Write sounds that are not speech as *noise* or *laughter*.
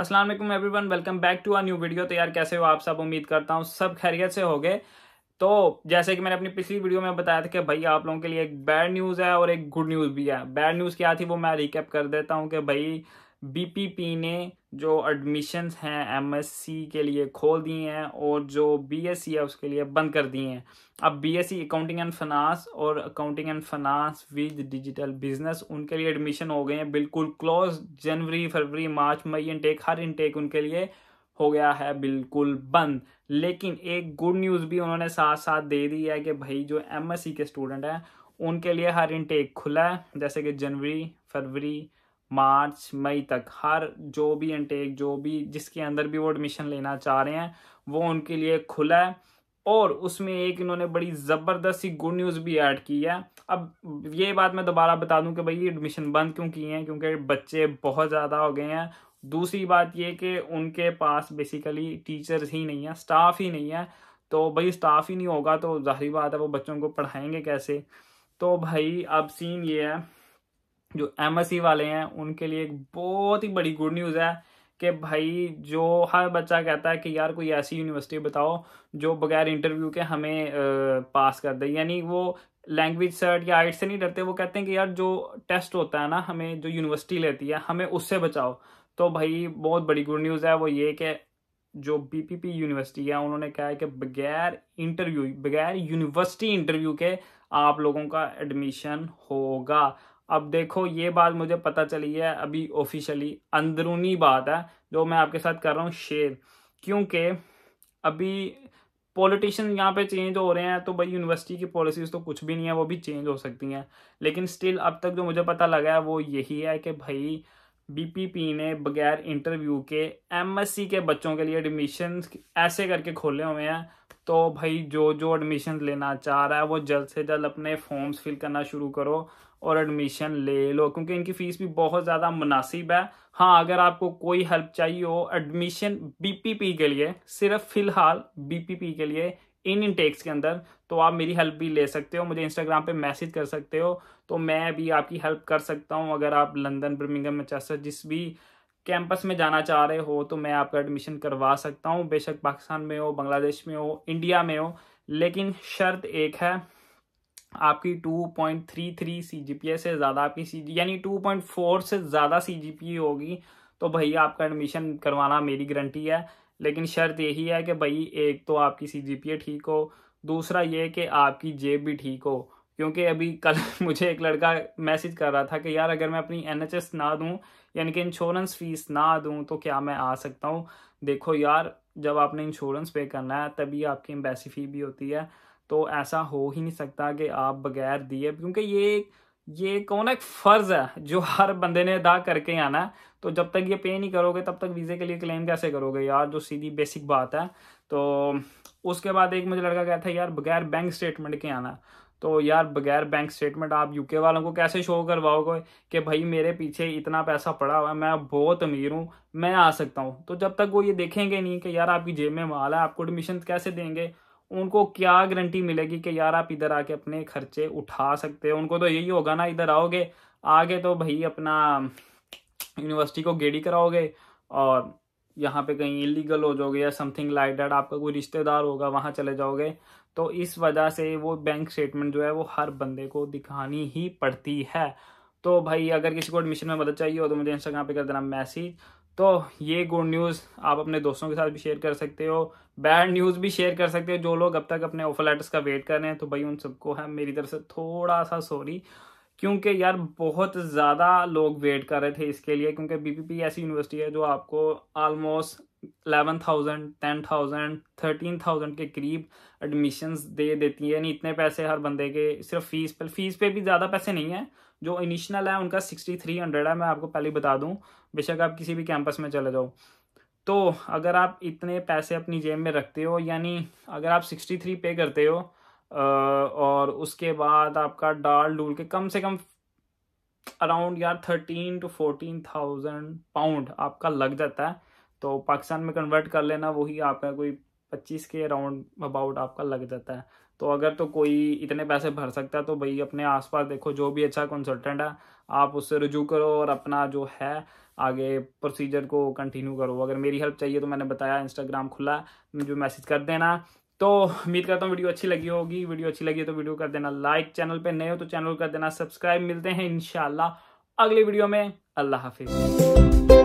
असलम वन welcome back to our new video तो यार कैसे हो आप सब उम्मीद करता हूँ सब खैरियत से हो गए तो जैसे कि मैंने अपनी पिछली वीडियो में बताया था कि भाई आप लोगों के लिए एक बैड न्यूज़ है और एक गुड न्यूज़ भी है बैड न्यूज़ क्या थी वो मैं रिकेप कर देता हूँ कि भाई बीपीपी ने जो एडमिशन्स हैं एमएससी के लिए खोल दिए हैं और जो बीएससी है उसके लिए बंद कर दिए हैं अब बीएससी अकाउंटिंग एंड फाइनेंस और accounting and finance with digital business उनके लिए एडमिशन हो गए हैं बिल्कुल क्लोज जनवरी फरवरी मार्च मई इनटेक हर इनटेक उनके लिए हो गया है बिल्कुल बंद लेकिन एक गुड न्यूज़ भी उन्होंने साथ साथ दे दी है कि भाई जो एम के स्टूडेंट हैं उनके लिए हर इनटेक खुला है जैसे कि जनवरी फरवरी मार्च मई तक हर जो भी इनटेक जो भी जिसके अंदर भी वो एडमिशन लेना चाह रहे हैं वो उनके लिए खुला है और उसमें एक इन्होंने बड़ी ज़बरदस्त सी गुड न्यूज़ भी ऐड की है अब ये बात मैं दोबारा बता दूं कि भाई एडमिशन बंद क्यों किए हैं क्योंकि बच्चे बहुत ज़्यादा हो गए हैं दूसरी बात ये कि उनके पास बेसिकली टीचर्स ही नहीं है स्टाफ ही नहीं है तो भाई स्टाफ ही नहीं होगा तो जाहिर बात है वो बच्चों को पढ़ाएंगे कैसे तो भाई अब सीन ये है जो एम वाले हैं उनके लिए एक बहुत ही बड़ी गुड न्यूज़ है कि भाई जो हर बच्चा कहता है कि यार कोई ऐसी यूनिवर्सिटी बताओ जो बगैर इंटरव्यू के हमें पास कर दे यानी वो लैंग्वेज सर्ट या आइट से नहीं डरते वो कहते हैं कि यार जो टेस्ट होता है ना हमें जो यूनिवर्सिटी लेती है हमें उससे बचाओ तो भाई बहुत बड़ी गुड न्यूज़ है वो ये कि जो बीपीपी यूनिवर्सिटी है उन्होंने कहा है कि बगैर इंटरव्यू बगैर यूनिवर्सिटी इंटरव्यू के आप लोगों का एडमिशन होगा अब देखो ये बात मुझे पता चली है अभी ऑफिशियली अंदरूनी बात है जो मैं आपके साथ कर रहा हूँ शेयर क्योंकि अभी पॉलिटिशियन यहाँ पे चेंज हो रहे हैं तो भाई यूनिवर्सिटी की पॉलिसीज़ तो कुछ भी नहीं है वो भी चेंज हो सकती हैं लेकिन स्टिल अब तक जो मुझे पता लगा है वो यही है कि भाई बीपीपी ने बगैर इंटरव्यू के एमएससी के बच्चों के लिए एडमिशन ऐसे करके खोले हुए हैं तो भाई जो जो एडमिशन लेना चाह रहा है वो जल्द से जल्द अपने फॉर्म्स फिल करना शुरू करो और एडमिशन ले लो क्योंकि इनकी फ़ीस भी बहुत ज़्यादा मुनासिब है हाँ अगर आपको कोई हेल्प चाहिए हो एडमिशन बीपीपी के लिए सिर्फ फ़िलहाल बीपीपी के लिए इन इन टेक्स के अंदर तो आप मेरी हेल्प भी ले सकते हो मुझे इंस्टाग्राम पे मैसेज कर सकते हो तो मैं भी आपकी हेल्प कर सकता हूँ अगर आप लंदन ब्रमिंगम मैचेस्टर जिस भी कैंपस में जाना चाह रहे हो तो मैं आपका एडमिशन करवा सकता हूँ बेशक पाकिस्तान में हो बांग्लादेश में हो इंडिया में हो लेकिन शर्त एक है आपकी 2.33 ए से ज़्यादा आपकी सी यानी 2.4 से ज़्यादा सीजीपीए होगी तो भैया आपका एडमिशन करवाना मेरी गारंटी है लेकिन शर्त यही है कि भाई एक तो आपकी सी जी पी ए ठीक हो दूसरा ये कि आपकी जेब भी ठीक हो क्योंकि अभी कल *laughs* मुझे एक लड़का मैसेज कर रहा था कि यार अगर मैं अपनी एन एच एस ना दूँ यानी कि इंश्योरेंस फीस ना दूँ तो क्या मैं आ सकता हूँ देखो यार जब आपने इंश्योरेंस पे करना है तभी आपकी एम्बेसी फ़ी भी होती है तो ऐसा हो ही नहीं सकता कि आप बगैर दिए क्योंकि ये ये कौन एक फ़र्ज़ है जो हर बंदे ने अदा करके आना है तो जब तक ये पे नहीं करोगे तब तक वीज़े के लिए क्लेम कैसे करोगे यार जो सीधी बेसिक बात है तो उसके बाद एक मुझे लड़का कहता है यार बगैर बैंक स्टेटमेंट के आना तो यार बगैर बैंक स्टेटमेंट आप यूके वालों को कैसे शो करवाओगे कि भाई मेरे पीछे इतना पैसा पड़ा हुआ है मैं बहुत अमीर हूँ मैं आ सकता हूँ तो जब तक वो ये देखेंगे नहीं कि यार आपकी जेब में माल है आपको एडमिशन कैसे देंगे उनको क्या गारंटी मिलेगी कि यार आप इधर आके अपने खर्चे उठा सकते हो उनको तो यही होगा ना इधर आओगे आगे तो भाई अपना यूनिवर्सिटी को गेड़ी कराओगे और यहाँ पे कहीं इलीगल हो जाओगे या समथिंग लाइक डैट आपका कोई रिश्तेदार होगा वहाँ चले जाओगे तो इस वजह से वो बैंक स्टेटमेंट जो है वो हर बंदे को दिखानी ही पड़ती है तो भाई अगर किसी को एडमिशन में मदद चाहिए हो तो मुझे इंस्टाग्राम पे कर देना मैसेज तो ये गुड न्यूज़ आप अपने दोस्तों के साथ भी शेयर कर सकते हो बैड न्यूज़ भी शेयर कर सकते हो जो लोग अब तक अपने ऑफर लेटर्स का वेट कर रहे हैं तो भाई उन सबको है मेरी तरफ से थोड़ा सा सॉरी क्योंकि यार बहुत ज़्यादा लोग वेट कर रहे थे इसके लिए क्योंकि बीपीपी ऐसी यूनिवर्सिटी है जो आपको almost eleven thousand ten thousand thirteen thousand के करीब एडमिशन्स दे देती है यानी इतने पैसे हर बंदे के सिर्फ फीस पर फीस पे भी ज़्यादा पैसे नहीं है जो इनिशियल है उनका सिक्सटी थ्री हंड्रेड है मैं आपको पहले बता दूँ बेशक आप किसी भी कैंपस में चले जाओ तो अगर आप इतने पैसे अपनी जेब में रखते हो यानी अगर आप सिक्सटी थ्री पे करते हो और उसके बाद आपका डाल डूल के कम से कम अराउंड यार thirteen to fourteen thousand pound आपका लग जाता है तो पाकिस्तान में कन्वर्ट कर लेना वही आपका कोई पच्चीस के अराउंड अबाउट आपका लग जाता है तो अगर तो कोई इतने पैसे भर सकता है तो भाई अपने आसपास देखो जो भी अच्छा कंसल्टेंट है आप उससे रुजू करो और अपना जो है आगे प्रोसीजर को कंटिन्यू करो अगर मेरी हेल्प चाहिए तो मैंने बताया इंस्टाग्राम खुला है जो मैसेज कर देना तो उम्मीद करता हूँ वीडियो अच्छी लगी होगी वीडियो अच्छी लगी तो वीडियो कर देना लाइक चैनल पर नए हो तो चैनल कर देना सब्सक्राइब मिलते हैं इनशाला अगली वीडियो में अल्लाह हाफिज़